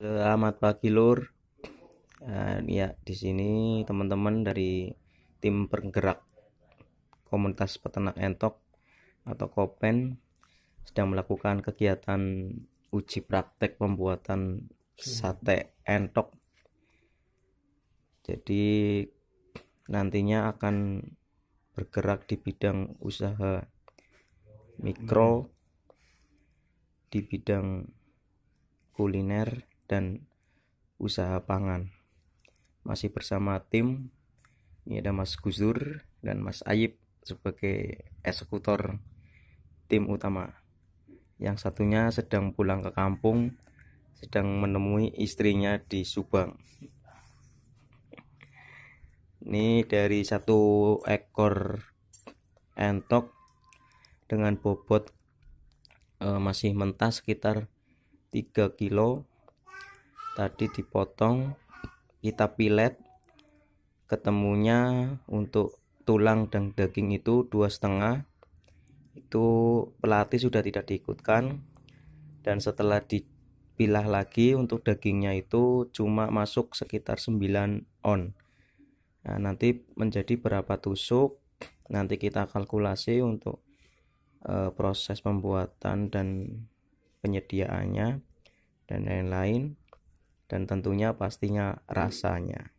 Selamat pagi Lur. Uh, ya di sini teman-teman dari tim pergerak komunitas peternak entok atau Kopen sedang melakukan kegiatan uji praktek pembuatan iya. sate entok. Jadi nantinya akan bergerak di bidang usaha mikro hmm. di bidang kuliner dan usaha pangan. Masih bersama tim, ini ada Mas Gusur dan Mas Ayib sebagai eksekutor tim utama. Yang satunya sedang pulang ke kampung, sedang menemui istrinya di Subang. Ini dari satu ekor entok dengan bobot eh, masih mentah sekitar 3 kilo tadi dipotong kita pilet ketemunya untuk tulang dan daging itu dua setengah itu pelatih sudah tidak diikutkan dan setelah dipilah lagi untuk dagingnya itu cuma masuk sekitar 9 on nah nanti menjadi berapa tusuk nanti kita kalkulasi untuk e, proses pembuatan dan penyediaannya dan lain-lain dan tentunya pastinya rasanya.